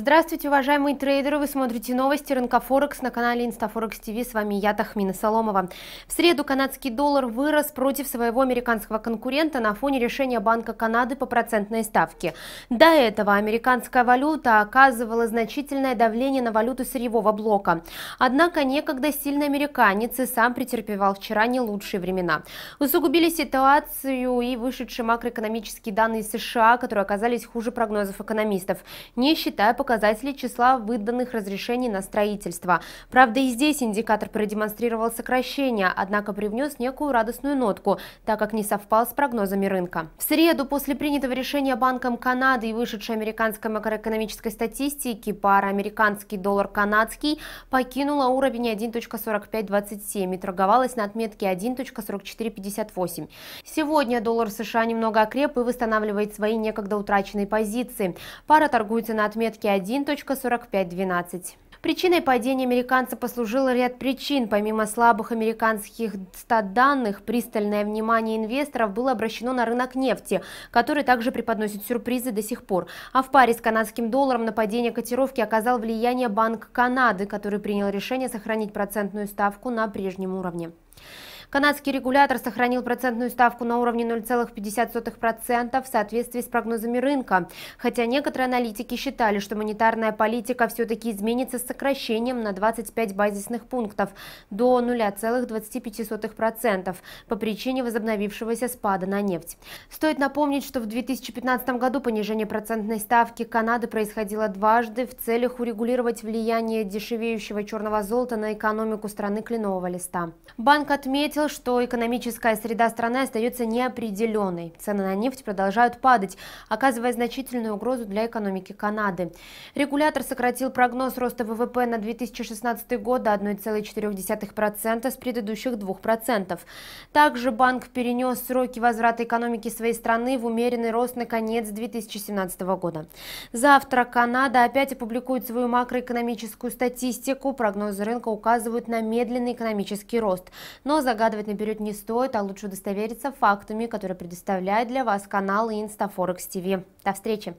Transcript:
Здравствуйте, уважаемые трейдеры! Вы смотрите новости рынка Форекс на канале Инстафорекс ТВ. С вами я, Тахмина Соломова. В среду канадский доллар вырос против своего американского конкурента на фоне решения Банка Канады по процентной ставке. До этого американская валюта оказывала значительное давление на валюту сырьевого блока. Однако некогда сильный американец и сам претерпевал вчера не лучшие времена. Усугубили ситуацию и вышедшие макроэкономические данные США, которые оказались хуже прогнозов экономистов, не считая пока показатели числа выданных разрешений на строительство. Правда, и здесь индикатор продемонстрировал сокращение, однако привнес некую радостную нотку, так как не совпал с прогнозами рынка. В среду после принятого решения Банком Канады и вышедшей американской макроэкономической статистики пара американский доллар канадский покинула уровень 1.4527 и торговалась на отметке 1.4458. Сегодня доллар США немного окреп и восстанавливает свои некогда утраченные позиции. Пара торгуется на отметке 21.4512. Причиной падения американца послужил ряд причин. Помимо слабых американских стат данных, пристальное внимание инвесторов было обращено на рынок нефти, который также преподносит сюрпризы до сих пор. А в паре с канадским долларом на падение котировки оказал влияние Банк Канады, который принял решение сохранить процентную ставку на прежнем уровне. Канадский регулятор сохранил процентную ставку на уровне 0,50% в соответствии с прогнозами рынка, хотя некоторые аналитики считали, что монетарная политика все-таки изменится с сокращением на 25 базисных пунктов до 0,25% по причине возобновившегося спада на нефть. Стоит напомнить, что в 2015 году понижение процентной ставки Канады происходило дважды в целях урегулировать влияние дешевеющего черного золота на экономику страны кленового листа. Банк отметил, отметил, что экономическая среда страны остается неопределенной. Цены на нефть продолжают падать, оказывая значительную угрозу для экономики Канады. Регулятор сократил прогноз роста ВВП на 2016 год до 1,4% с предыдущих 2%. Также банк перенес сроки возврата экономики своей страны в умеренный рост на конец 2017 года. Завтра Канада опять опубликует свою макроэкономическую статистику. Прогнозы рынка указывают на медленный экономический рост. Но загадка Загадывать наперед не стоит, а лучше удостовериться фактами, которые предоставляет для вас канал Инстафорекс ТВ. До встречи!